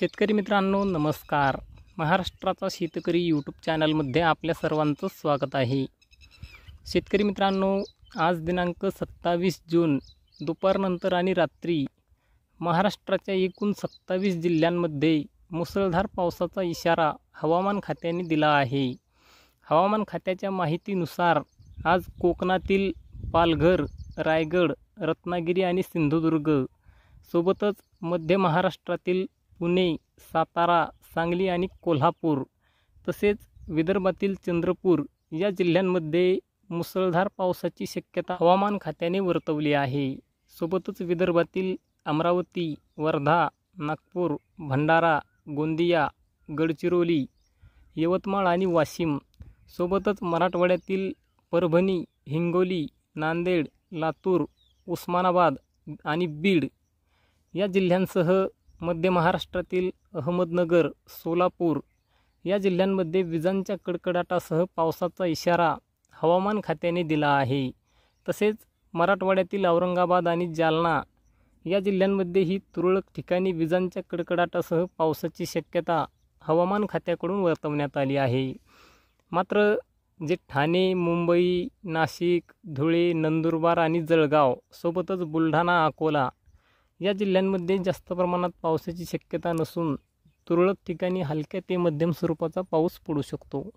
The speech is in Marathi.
शेतकरी मित्रांनो नमस्कार महाराष्ट्राचा शेतकरी यूट्यूब चॅनलमध्ये आपल्या सर्वांचं स्वागत आहे शेतकरी मित्रांनो आज दिनांक सत्तावीस जून दुपारनंतर आणि रात्री महाराष्ट्राच्या एकूण सत्तावीस जिल्ह्यांमध्ये मुसळधार पावसाचा इशारा हवामान खात्याने दिला आहे हवामान खात्याच्या माहितीनुसार आज कोकणातील पालघर रायगड रत्नागिरी आणि सिंधुदुर्ग सोबतच मध्य महाराष्ट्रातील पुणे सातारा सांगली आणि कोल्हापूर तसेच विदर्भातील चंद्रपूर या जिल्ह्यांमध्ये मुसळधार पावसाची शक्यता हवामान खात्याने वर्तवली आहे सोबतच विदर्भातील अमरावती वर्धा नागपूर भंडारा गोंदिया गडचिरोली यवतमाळ आणि वाशिम सोबतच मराठवाड्यातील परभणी हिंगोली नांदेड लातूर उस्मानाबाद आणि बीड या जिल्ह्यांसह मध्य महाराष्ट्रातील अहमदनगर सोलापूर या जिल्ह्यांमध्ये विजांच्या कडकडाटासह पावसाचा इशारा हवामान खात्याने दिला आहे तसेच मराठवाड्यातील औरंगाबाद आणि जालना या जिल्ह्यांमध्येही तुरळक ठिकाणी विजांच्या कडकडाटासह पावसाची शक्यता हवामान खात्याकडून वर्तवण्यात आली आहे मात्र जे ठाणे मुंबई नाशिक धुळे नंदुरबार आणि जळगाव सोबतच बुलढाणा अकोला या जिल्ह्यांमध्ये जास्त प्रमाणात पावसाची शक्यता नसून तुरळक ठिकाणी हलक्या ते मध्यम स्वरूपाचा पाऊस पडू शकतो